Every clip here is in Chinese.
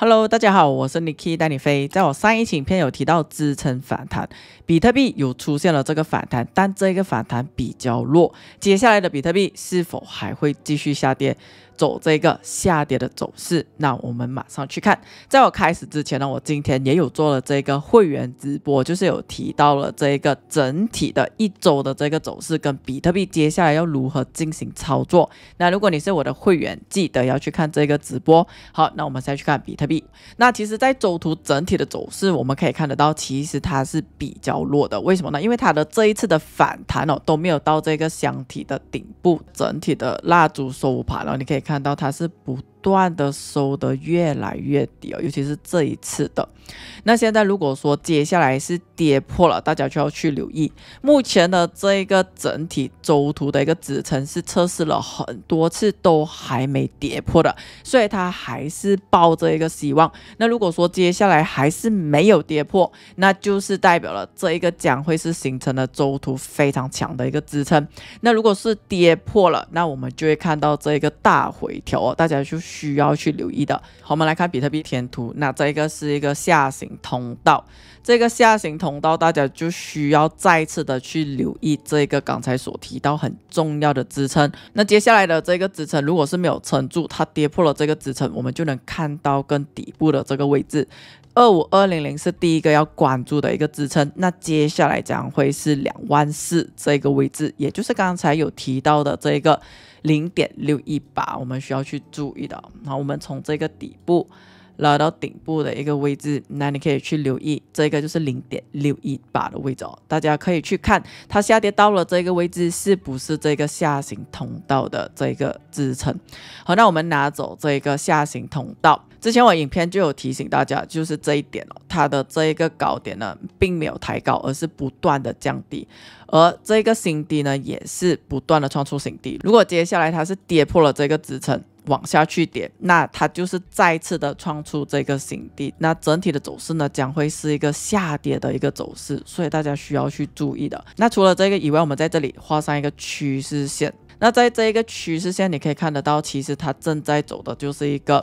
Hello，大家好，我是 Niki 带你飞。在我上一期影片有提到支撑反弹，比特币有出现了这个反弹，但这个反弹比较弱。接下来的比特币是否还会继续下跌？走这个下跌的走势，那我们马上去看。在我开始之前呢，我今天也有做了这个会员直播，就是有提到了这个整体的一周的这个走势跟比特币接下来要如何进行操作。那如果你是我的会员，记得要去看这个直播。好，那我们再去看比特币。那其实，在周图整体的走势，我们可以看得到，其实它是比较弱的。为什么呢？因为它的这一次的反弹哦，都没有到这个箱体的顶部，整体的蜡烛收盘了，你可以。看到他是不。断的收的越来越低啊，尤其是这一次的。那现在如果说接下来是跌破了，大家就要去留意。目前的这一个整体周图的一个支撑是测试了很多次都还没跌破的，所以它还是抱着一个希望。那如果说接下来还是没有跌破，那就是代表了这一个将会是形成了周图非常强的一个支撑。那如果是跌破了，那我们就会看到这一个大回调哦，大家就。需要去留意的，我们来看比特币填图。那这个是一个下行通道，这个下行通道大家就需要再次的去留意这个刚才所提到很重要的支撑。那接下来的这个支撑，如果是没有撑住，它跌破了这个支撑，我们就能看到跟底部的这个位置。二五二零零是第一个要关注的一个支撑，那接下来将会是两万四这个位置，也就是刚才有提到的这一个零点六一八，我们需要去注意的。好，我们从这个底部。拉到顶部的一个位置，那你可以去留意，这个就是零点六一八的位置哦。大家可以去看，它下跌到了这个位置是不是这个下行通道的这个支撑？好，那我们拿走这个下行通道。之前我影片就有提醒大家，就是这一点哦，它的这一个高点呢并没有抬高，而是不断的降低，而这个新低呢也是不断的创出新低。如果接下来它是跌破了这个支撑，往下去点，那它就是再次的创出这个新低，那整体的走势呢将会是一个下跌的一个走势，所以大家需要去注意的。那除了这个以外，我们在这里画上一个趋势线。那在这一个趋势线，你可以看得到，其实它正在走的就是一个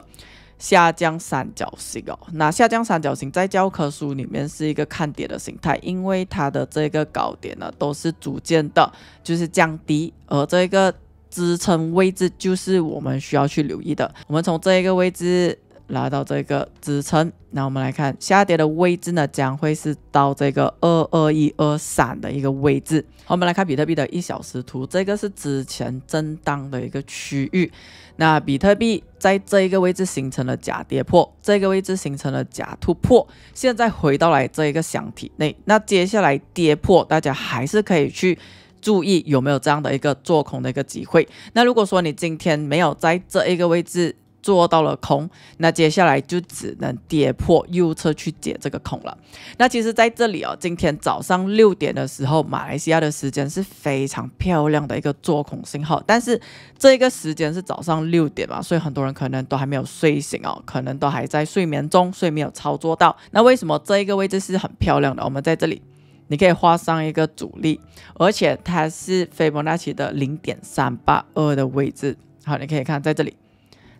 下降三角形哦。那下降三角形在教科书里面是一个看跌的形态，因为它的这个高点呢都是逐渐的，就是降低，而这个。支撑位置就是我们需要去留意的。我们从这一个位置拉到这个支撑，那我们来看下跌的位置呢，将会是到这个二二一二三的一个位置。我们来看比特币的一小时图，这个是之前震荡的一个区域。那比特币在这一个位置形成了假跌破，这个位置形成了假突破，现在回到来这一个箱体内。那接下来跌破，大家还是可以去。注意有没有这样的一个做空的一个机会？那如果说你今天没有在这一个位置做到了空，那接下来就只能跌破右侧去解这个空了。那其实在这里哦，今天早上六点的时候，马来西亚的时间是非常漂亮的一个做空信号。但是这一个时间是早上六点嘛，所以很多人可能都还没有睡醒哦，可能都还在睡眠中，所以没有操作到。那为什么这一个位置是很漂亮的？我们在这里。你可以画上一个阻力，而且它是斐波那契的零点三八二的位置。好，你可以看在这里。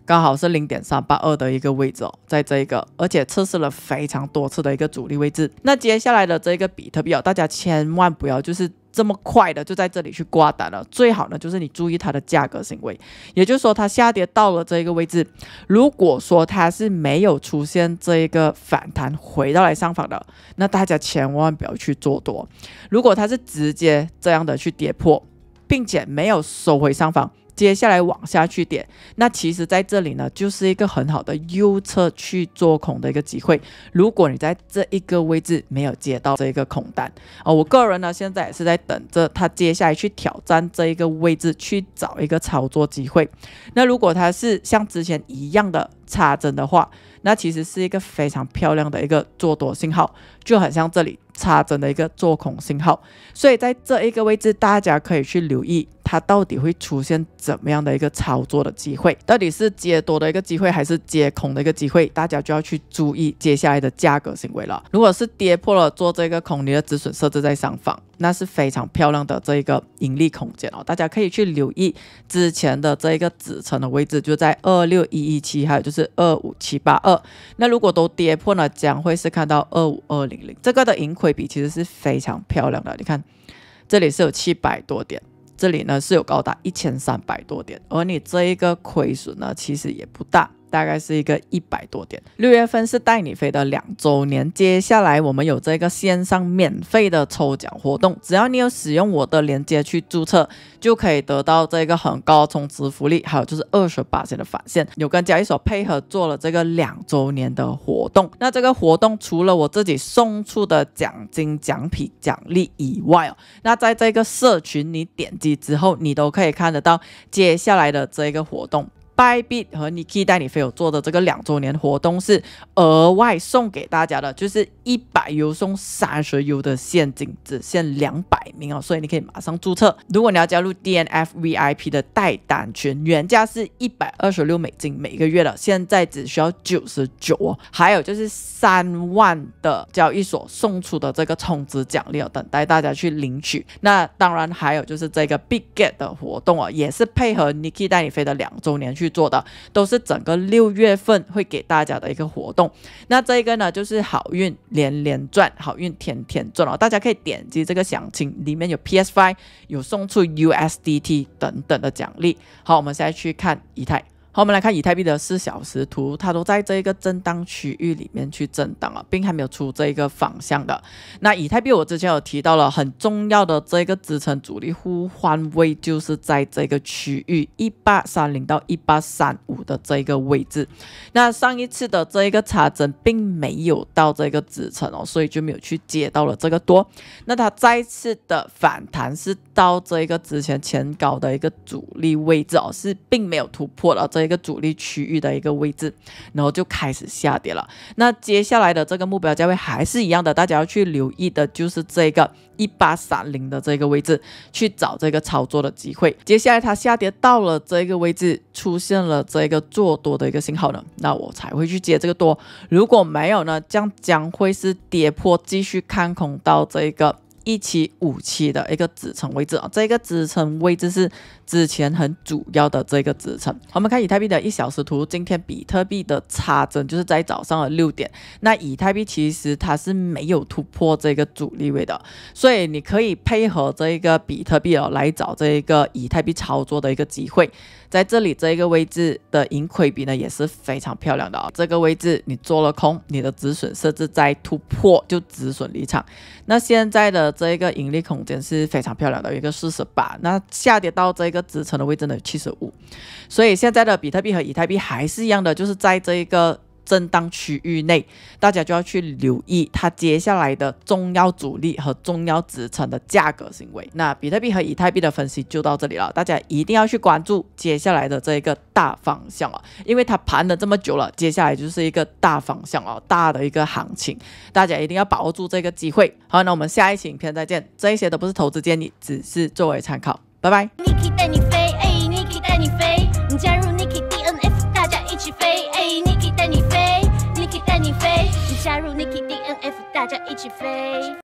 刚好是零点三八二的一个位置哦，在这一个，而且测试了非常多次的一个阻力位置。那接下来的这个比特币哦，大家千万不要就是这么快的就在这里去挂单了，最好呢就是你注意它的价格行为。也就是说，它下跌到了这一个位置，如果说它是没有出现这一个反弹回到来上方的，那大家千万不要去做多。如果它是直接这样的去跌破，并且没有收回上方，接下来往下去点，那其实在这里呢，就是一个很好的右侧去做空的一个机会。如果你在这一个位置没有接到这一个空单，哦，我个人呢现在也是在等着它接下来去挑战这一个位置去找一个操作机会。那如果它是像之前一样的插针的话，那其实是一个非常漂亮的一个做多信号，就很像这里插针的一个做空信号。所以在这一个位置，大家可以去留意。它到底会出现怎么样的一个操作的机会？到底是接多的一个机会，还是接空的一个机会？大家就要去注意接下来的价格行为了。如果是跌破了做这个空，你的止损设置在上方，那是非常漂亮的这一个盈利空间哦。大家可以去留意之前的这一个子层的位置，就在二六一一七，还有就是二五七八二。那如果都跌破了，将会是看到二五二零零这个的盈亏比其实是非常漂亮的。你看这里是有七百多点。这里呢是有高达一千三百多点，而你这一个亏损呢，其实也不大。大概是一个一百多点，六月份是带你飞的两周年，接下来我们有这个线上免费的抽奖活动，只要你有使用我的链接去注册，就可以得到这个很高充值福利，还有就是二十八天的返现，有跟交易所配合做了这个两周年的活动。那这个活动除了我自己送出的奖金、奖品、奖励以外哦，那在这个社群你点击之后，你都可以看得到接下来的这个活动。Bybit 和 Niki 带你飞有做的这个两周年活动是额外送给大家的，就是一百 U 送三十 U 的现金，只限两百名哦，所以你可以马上注册。如果你要加入 DNF VIP 的代单群，原价是一百二十六美金每个月的，现在只需要九十九哦。还有就是三万的交易所送出的这个充值奖励哦，等待大家去领取。那当然还有就是这个 Big Get 的活动哦，也是配合 Niki 带你飞的两周年去。做的都是整个六月份会给大家的一个活动，那这一个呢就是好运连连赚，好运天天赚哦！大家可以点击这个详情，里面有 p s Five，有送出 USDT 等等的奖励。好，我们现在去看以太。好，我们来看以太币的四小时图，它都在这一个震荡区域里面去震荡啊，并还没有出这一个方向的。那以太币我之前有提到了很重要的这个支撑阻力互换位，就是在这个区域一八三零到一八三五的这一个位置。那上一次的这一个差针并没有到这个支撑哦，所以就没有去接到了这个多。那它再次的反弹是。到这一个之前前高的一个阻力位置哦，是并没有突破了这一个阻力区域的一个位置，然后就开始下跌了。那接下来的这个目标价位还是一样的，大家要去留意的就是这个一八三零的这个位置去找这个操作的机会。接下来它下跌到了这个位置，出现了这个做多的一个信号呢，那我才会去接这个多。如果没有呢，将将会是跌破，继续看空到这一个。一期五期的一个支撑位置啊，这个支撑位置是之前很主要的这个支撑。我们看以太币的一小时图，今天比特币的差针就是在早上的六点，那以太币其实它是没有突破这个阻力位的，所以你可以配合这一个比特币哦来找这一个以太币操作的一个机会，在这里这一个位置的盈亏比呢也是非常漂亮的啊，这个位置你做了空，你的止损设置在突破就止损离场，那现在的。这一个盈利空间是非常漂亮的，一个四十八，那下跌到这个支撑的位置呢，有七十五，所以现在的比特币和以太币还是一样的，就是在这一个。震荡区域内，大家就要去留意它接下来的重要阻力和重要支撑的价格行为。那比特币和以太币的分析就到这里了，大家一定要去关注接下来的这一个大方向了，因为它盘了这么久了，接下来就是一个大方向哦，大的一个行情，大家一定要把握住这个机会。好，那我们下一期影片再见。这一些都不是投资建议，只是作为参考。拜拜。n i k i D N F，大家一起飞。